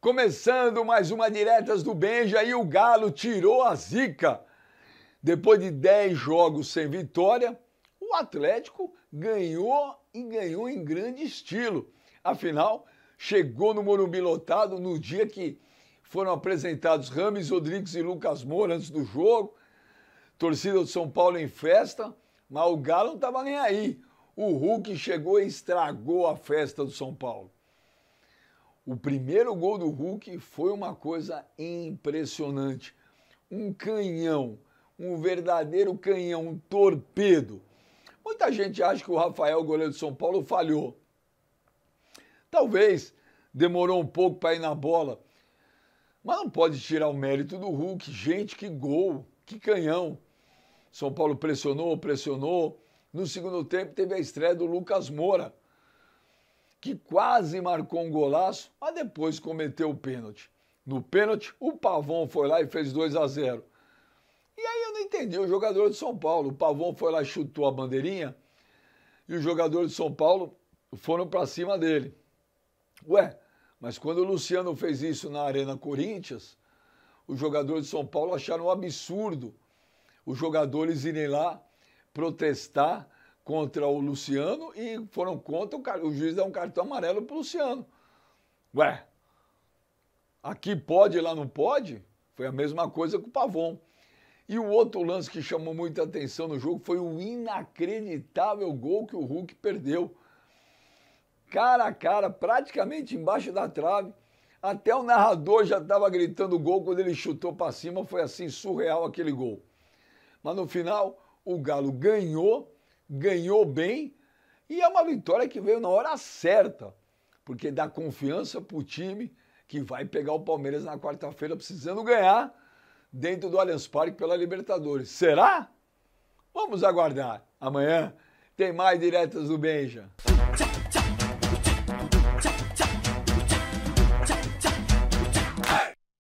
Começando mais uma Diretas do Benja e o Galo tirou a zica. Depois de 10 jogos sem vitória, o Atlético ganhou e ganhou em grande estilo. Afinal, chegou no Morumbi lotado no dia que foram apresentados Rames Rodrigues e Lucas Moura antes do jogo. Torcida do São Paulo em festa mas o Galo não estava nem aí. O Hulk chegou e estragou a festa do São Paulo. O primeiro gol do Hulk foi uma coisa impressionante. Um canhão, um verdadeiro canhão, um torpedo. Muita gente acha que o Rafael, goleiro de São Paulo, falhou. Talvez demorou um pouco para ir na bola, mas não pode tirar o mérito do Hulk. Gente, que gol, que canhão. São Paulo pressionou, pressionou. No segundo tempo teve a estreia do Lucas Moura, que quase marcou um golaço, mas depois cometeu o pênalti. No pênalti, o Pavon foi lá e fez 2 a 0. E aí eu não entendi o jogador de São Paulo. O Pavon foi lá e chutou a bandeirinha e os jogadores de São Paulo foram para cima dele. Ué, mas quando o Luciano fez isso na Arena Corinthians, os jogadores de São Paulo acharam um absurdo os jogadores irem lá protestar contra o Luciano e foram contra o, o juiz dá um cartão amarelo para o Luciano. Ué, aqui pode, lá não pode? Foi a mesma coisa com o Pavon. E o outro lance que chamou muita atenção no jogo foi o inacreditável gol que o Hulk perdeu. Cara a cara, praticamente embaixo da trave. Até o narrador já estava gritando gol quando ele chutou para cima. Foi assim surreal aquele gol. Mas no final, o Galo ganhou, ganhou bem e é uma vitória que veio na hora certa, porque dá confiança para o time que vai pegar o Palmeiras na quarta-feira precisando ganhar dentro do Allianz Parque pela Libertadores. Será? Vamos aguardar. Amanhã tem mais diretas do Benja. Tchau, tchau.